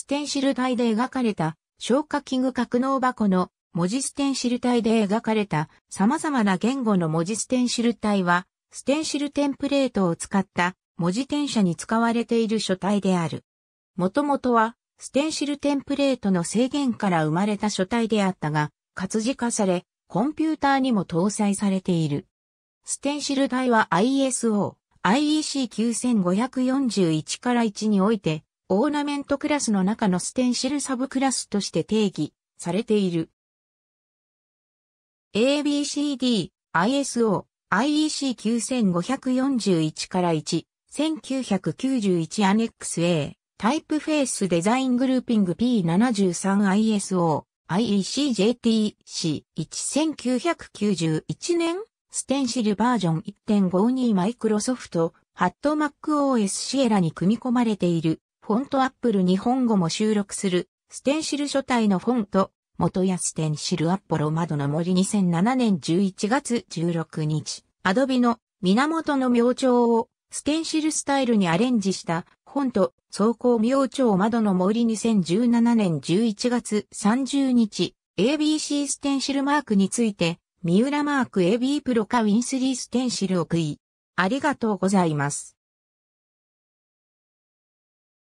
ステンシル体で描かれた消化器具格納箱の文字ステンシル体で描かれた様々な言語の文字ステンシル体はステンシルテンプレートを使った文字転写に使われている書体である。もともとはステンシルテンプレートの制限から生まれた書体であったが活字化されコンピューターにも搭載されている。ステンシル体は ISO、IEC 9541から1においてオーナメントクラスの中のステンシルサブクラスとして定義されている。ABCD、ISO、IEC9541 から1、1991アネックス A、タイプフェイスデザイングルーピング P73ISO、IECJTC、1991年、ステンシルバージョン1.52マイクロソフト、ハットマック o s シエラに組み込まれているフォントアップル日本語も収録する、ステンシル書体のフォント、元やステンシルアッポロ窓の森2007年11月16日、アドビの源の明朝をステンシルスタイルにアレンジしたフォント、走行明朝窓の森2017年11月30日、ABC ステンシルマークについて、三浦マーク AB プロかウィンスリーステンシルを食い。ありがとうございます。